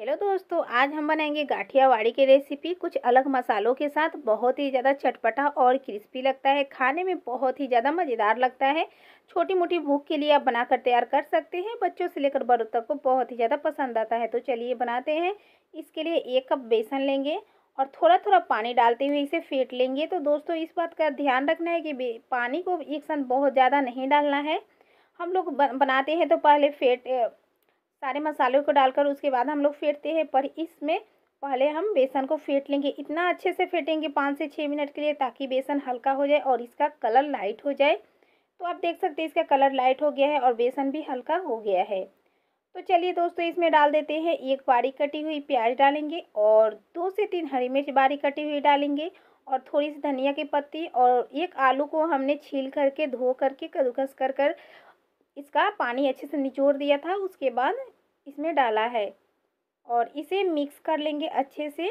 hello दोस्तों आज हम बनाएंगे गाठियावाड़ी की रेसिपी कुछ अलग मसालों के साथ बहुत ही ज़्यादा चटपटा और क्रिस्पी लगता है खाने में बहुत ही ज़्यादा मज़ेदार लगता है छोटी मोटी भूख के लिए आप बनाकर तैयार कर सकते हैं बच्चों से लेकर बड़ों तक को बहुत ही ज़्यादा पसंद आता है तो चलिए बनाते हैं इसके लिए एक कप बेसन लेंगे और थोड़ा थोड़ा पानी डालते हुए इसे फेंट लेंगे तो दोस्तों इस बात का ध्यान रखना है कि पानी को एक साथ बहुत ज़्यादा नहीं डालना है हम लोग बनाते हैं तो पहले फेट सारे मसालों को डालकर उसके बाद हम लोग फेंटते हैं पर इसमें पहले हम बेसन को फेंट लेंगे इतना अच्छे से फेंटेंगे पाँच से छः मिनट के लिए ताकि बेसन हल्का हो जाए और इसका कलर लाइट हो जाए तो आप देख सकते हैं इसका कलर लाइट हो गया है और बेसन भी हल्का हो गया है तो चलिए दोस्तों इसमें डाल देते हैं एक बारीक कटी हुई प्याज डालेंगे और दो से तीन हरी मिर्च बारीक कटी हुई डालेंगे और थोड़ी सी धनिया की पत्ती और एक आलू को हमने छील करके धो करके कदूकस कर कर इसका पानी अच्छे से निचोड़ दिया था उसके बाद इसमें डाला है और इसे मिक्स कर लेंगे अच्छे से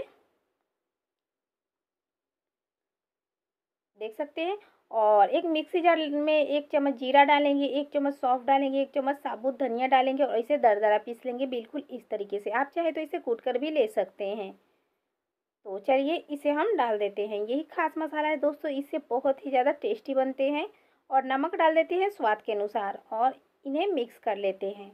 देख सकते हैं और एक मिक्सी जार में एक चम्मच जीरा डालेंगे एक चम्मच सौंफ डालेंगे एक चम्मच साबुत धनिया डालेंगे और इसे दरदरा पीस लेंगे बिल्कुल इस तरीके से आप चाहे तो इसे कूट कर भी ले सकते हैं तो चलिए इसे हम डाल देते हैं यही खास मसाला है दोस्तों इससे बहुत ही ज़्यादा टेस्टी बनते हैं और नमक डाल देते हैं स्वाद के अनुसार और इन्हें मिक्स कर लेते हैं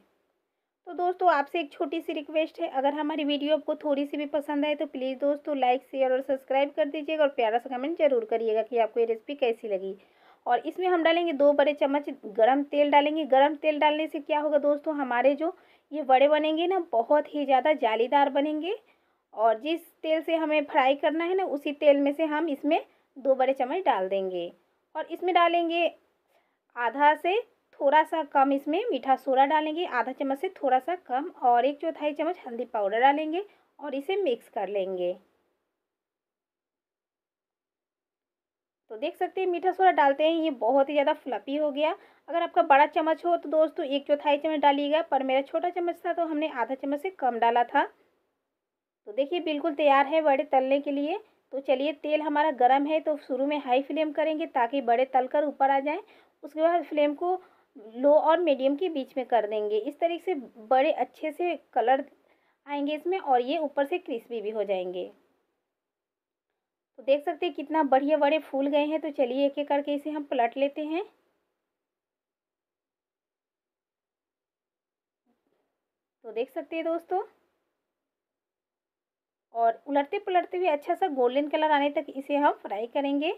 तो दोस्तों आपसे एक छोटी सी रिक्वेस्ट है अगर हमारी वीडियो आपको थोड़ी सी भी पसंद आए तो प्लीज़ दोस्तों लाइक शेयर और सब्सक्राइब कर दीजिएगा और प्यारा सा कमेंट जरूर करिएगा कि आपको ये रेसिपी कैसी लगी और इसमें हम डालेंगे दो बड़े चम्मच गरम तेल डालेंगे गरम तेल डालने से क्या होगा दोस्तों हमारे जो ये बड़े बनेंगे ना बहुत ही ज़्यादा जालीदार बनेंगे और जिस तेल से हमें फ्राई करना है ना उसी तेल में से हम इसमें दो बड़े चम्मच डाल देंगे और इसमें डालेंगे आधा से थोड़ा सा कम इसमें मीठा सोडा डालेंगे आधा चम्मच से थोड़ा सा कम और एक चौथाई चम्मच हल्दी पाउडर डालेंगे और इसे मिक्स कर लेंगे तो देख सकते हैं मीठा सोडा डालते हैं ये बहुत ही ज़्यादा फ्लपी हो गया अगर आपका बड़ा चम्मच हो तो दोस्तों एक चौथाई चम्मच डालिएगा पर मेरा छोटा चम्मच था तो हमने आधा चम्मच से कम डाला था तो देखिए बिल्कुल तैयार है बड़े तलने के लिए तो चलिए तेल हमारा गर्म है तो शुरू में हाई फ्लेम करेंगे ताकि बड़े तल कर ऊपर आ जाएं उसके बाद फ्लेम को लो और मीडियम के बीच में कर देंगे इस तरीके से बड़े अच्छे से कलर आएंगे इसमें और ये ऊपर से क्रिस्पी भी हो जाएंगे तो देख सकते हैं कितना बढ़िया बड़े फूल गए हैं तो चलिए एक एक करके इसे हम पलट लेते हैं तो देख सकते हैं दोस्तों और उलटते पलटते हुए अच्छा सा गोल्डन कलर आने तक इसे हम फ्राई करेंगे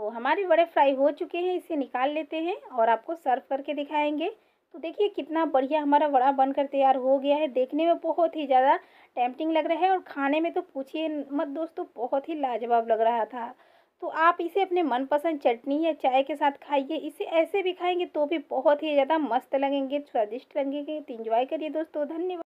तो हमारे बड़े फ्राई हो चुके हैं इसे निकाल लेते हैं और आपको सर्व करके दिखाएंगे तो देखिए कितना बढ़िया हमारा वड़ा बनकर तैयार हो गया है देखने में बहुत ही ज़्यादा टेम्पटिंग लग रहा है और खाने में तो पूछिए मत दोस्तों बहुत ही लाजवाब लग रहा था तो आप इसे अपने मनपसंद चटनी या चाय के साथ खाइए इसे ऐसे भी खाएंगे तो भी बहुत ही ज़्यादा मस्त लगेंगे स्वादिष्ट लगेंगे तो इंजॉय करिए दोस्तों धन्यवाद